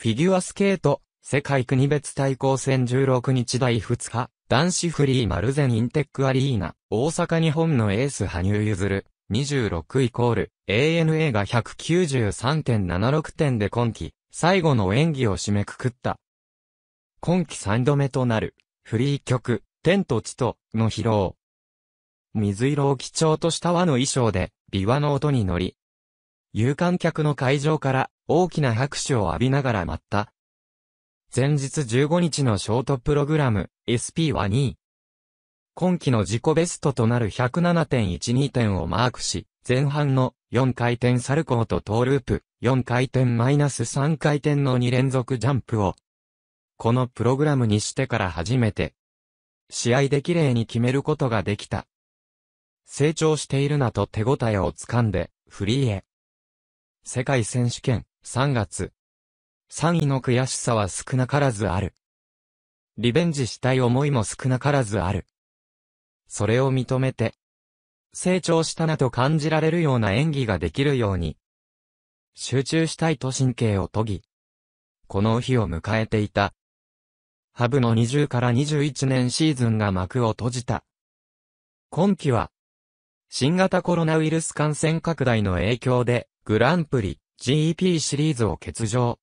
フィギュアスケート、世界国別対抗戦16日第2日、男子フリーマルゼンインテックアリーナ、大阪日本のエース羽生結弦、26イコール、ANA が193.76点で今季、最後の演技を締めくくった。今季3度目となる、フリー曲、天と地と、の披露。水色を基調とした和の衣装で、琵琶の音に乗り、有観客の会場から大きな拍手を浴びながら待った。前日15日のショートプログラム、SP は2位。今季の自己ベストとなる107.12点をマークし、前半の4回転サルコーとトーループ、4回転マイナス3回転の2連続ジャンプを、このプログラムにしてから初めて、試合で綺麗に決めることができた。成長しているなと手応えをつかんで、フリーへ。世界選手権、3月。3位の悔しさは少なからずある。リベンジしたい思いも少なからずある。それを認めて、成長したなと感じられるような演技ができるように、集中したいと神経を研ぎ、この日を迎えていた。ハブの20から21年シーズンが幕を閉じた。今季は、新型コロナウイルス感染拡大の影響で、グランプリ、GEP シリーズを欠場。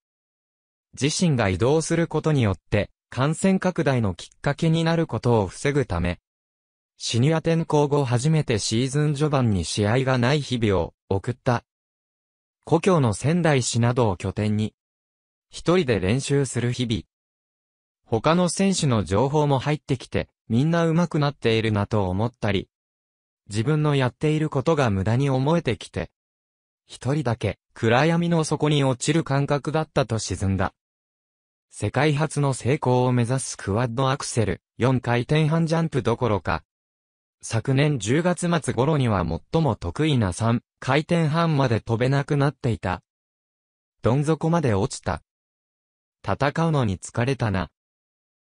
自身が移動することによって、感染拡大のきっかけになることを防ぐため、シニア転向後初めてシーズン序盤に試合がない日々を送った。故郷の仙台市などを拠点に、一人で練習する日々。他の選手の情報も入ってきて、みんな上手くなっているなと思ったり、自分のやっていることが無駄に思えてきて、一人だけ暗闇の底に落ちる感覚だったと沈んだ。世界初の成功を目指すクワッドアクセル、4回転半ジャンプどころか。昨年10月末頃には最も得意な3回転半まで飛べなくなっていた。どん底まで落ちた。戦うのに疲れたな。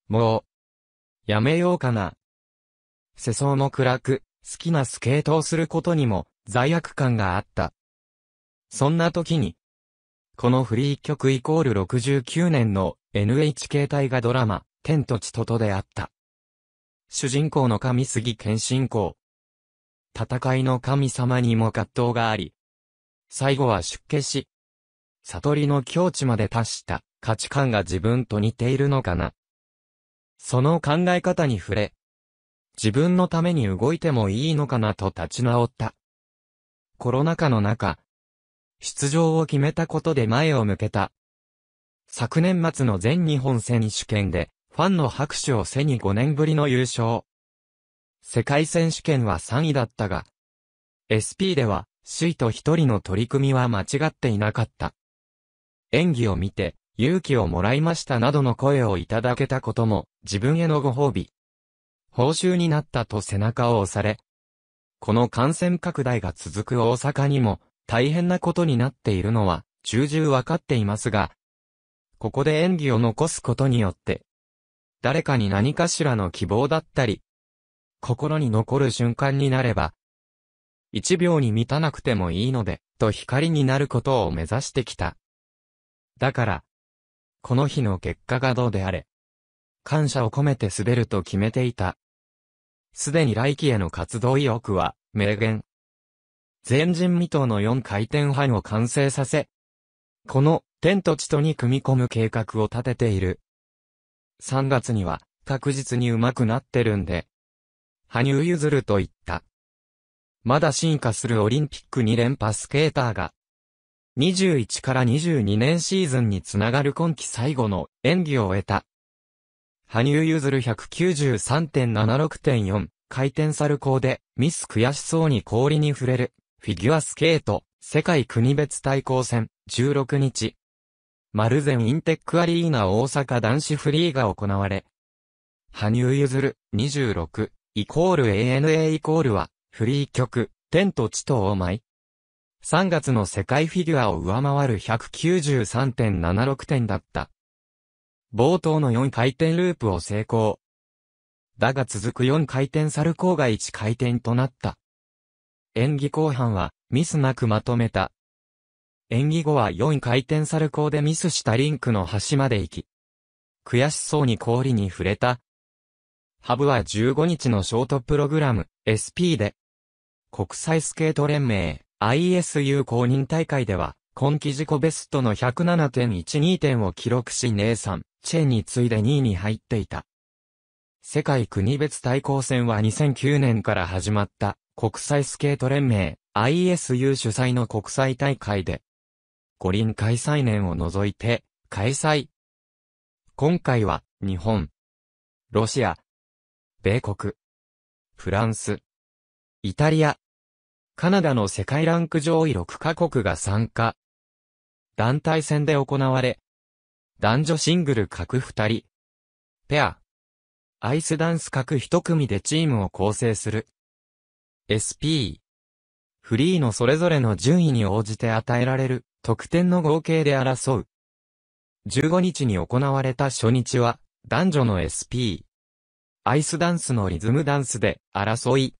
もう、やめようかな。世相も暗く、好きなスケートをすることにも罪悪感があった。そんな時に、このフリー曲イコール69年の NHK 大河ドラマ、天と地ととであった。主人公の神杉謙信公。戦いの神様にも葛藤があり、最後は出家し、悟りの境地まで達した価値観が自分と似ているのかな。その考え方に触れ、自分のために動いてもいいのかなと立ち直った。コロナ禍の中、出場を決めたことで前を向けた。昨年末の全日本選手権で、ファンの拍手を背に5年ぶりの優勝。世界選手権は3位だったが、SP では、首位と一人の取り組みは間違っていなかった。演技を見て、勇気をもらいましたなどの声をいただけたことも、自分へのご褒美。報酬になったと背中を押され、この感染拡大が続く大阪にも、大変なことになっているのは、重々わかっていますが、ここで演技を残すことによって、誰かに何かしらの希望だったり、心に残る瞬間になれば、一秒に満たなくてもいいので、と光になることを目指してきた。だから、この日の結果がどうであれ、感謝を込めて滑ると決めていた。すでに来季への活動意欲は、明言。前人未到の4回転半を完成させ、この天と地とに組み込む計画を立てている。3月には確実に上手くなってるんで、羽生結弦と言った。まだ進化するオリンピック2連覇スケーターが、21から22年シーズンにつながる今季最後の演技を終えた。羽生結弦193.76.4回転サルコーでミス悔しそうに氷に触れる。フィギュアスケート、世界国別対抗戦、16日。マルゼンインテックアリーナ大阪男子フリーが行われ、羽生結弦、26、イコール ANA イコールは、フリー曲、天と地とマイ。3月の世界フィギュアを上回る193.76点だった。冒頭の4回転ループを成功。だが続く4回転サルコーが1回転となった。演技後半は、ミスなくまとめた。演技後は4回転サルコーでミスしたリンクの端まで行き。悔しそうに氷に触れた。ハブは15日のショートプログラム、SP で、国際スケート連盟、ISU 公認大会では、今季自己ベストの107.12点を記録し姉さん、チェンに次いで2位に入っていた。世界国別対抗戦は2009年から始まった国際スケート連盟 ISU 主催の国際大会で、五輪開催年を除いて開催。今回は日本、ロシア、米国、フランス、イタリア、カナダの世界ランク上位6カ国が参加。団体戦で行われ、男女シングル各2人、ペア、アイスダンス各一組でチームを構成する。SP。フリーのそれぞれの順位に応じて与えられる、得点の合計で争う。15日に行われた初日は、男女の SP。アイスダンスのリズムダンスで争い。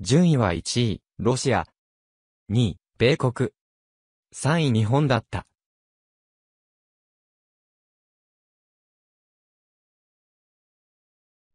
順位は1位、ロシア。2位、米国。3位日本だった。